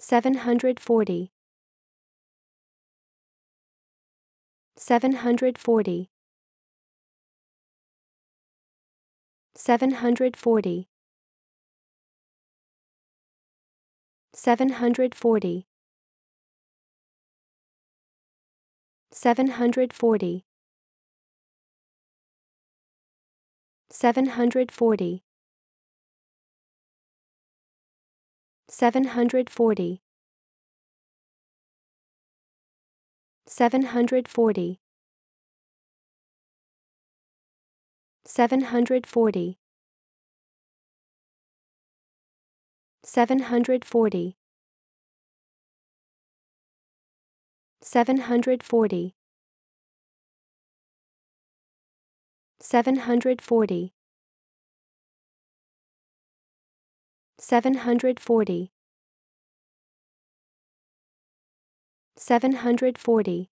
740 740 740 740 740 740 740 740 740 740 740 740 740 740